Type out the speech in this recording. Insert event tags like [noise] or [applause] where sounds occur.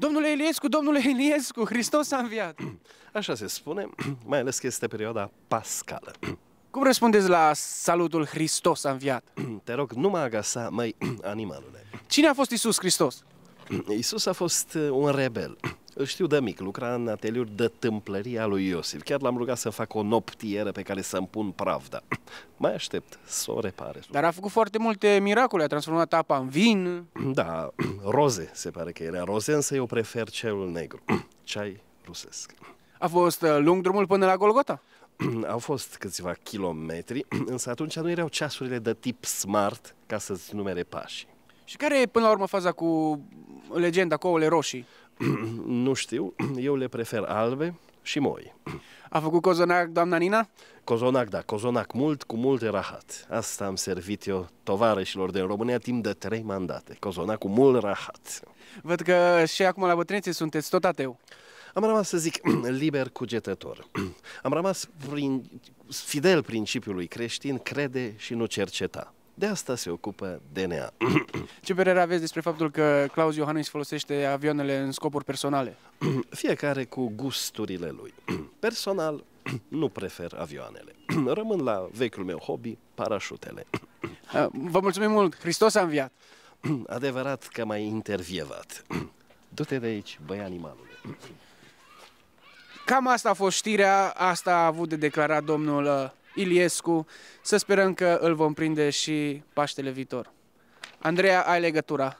Domnule Iliescu, domnule Iliescu, Hristos a înviat. [clears throat] Așa se spune, [clears throat] mai ales că este perioada pascală. [clears throat] Cum răspundeți la salutul Hristos a înviat? Te rog, nu mă agasa, mai animalule. Cine a fost Isus Hristos? Isus a fost uh, un rebel, îl știu de mic, lucra în ateliul de tâmplăria lui Iosif. Chiar l-am rugat să fac o noptieră pe care să-mi pun pravda. [clears throat] Mai aștept să o repare. Dar a făcut foarte multe miracole, a transformat apa în vin. [clears throat] Da, [clears throat] roze se pare că era roze, însă eu prefer celul negru, ceai rusesc. A fost uh, lung drumul până la Golgota? au fost câțiva kilometri, însă atunci nu erau ceasurile de tip smart ca să-ți numere pașii. Și care e până la urmă faza cu legenda cu ouăle roșii? [clears throat] nu știu, [clears throat] eu le prefer albe și moi. A făcut cozonac, doamna Nina? Cozonac, da, cozonac mult, cu mult rahat. Asta am servit eu tovarășilor din România timp de trei mandate. Cozonac cu mult rahat. Văd că și acum la bătrânețe sunteți tot ateu. Am rămas, să zic, [clears throat] liber cugetător. Am rămas prin, fidel principiului creștin, crede și nu cerceta. De asta se ocupă DNA. [clears throat] Ce părere aveți despre faptul că Claus Iohannis folosește avioanele în scopuri personale? [clears throat] Fiecare cu gusturile lui. [clears throat] Personal, nu prefer avioanele. Rămân la vechiul meu hobby, parașutele. Ah, vă mulțumim mult! Hristos a înviat! Adevărat că m-ai intervievat. Du-te de aici, băi animalul. Cam asta a fost știrea, asta a avut de declarat domnul uh, Iliescu. Să sperăm că îl vom prinde și Paștele viitor. Andreea, ai legătura.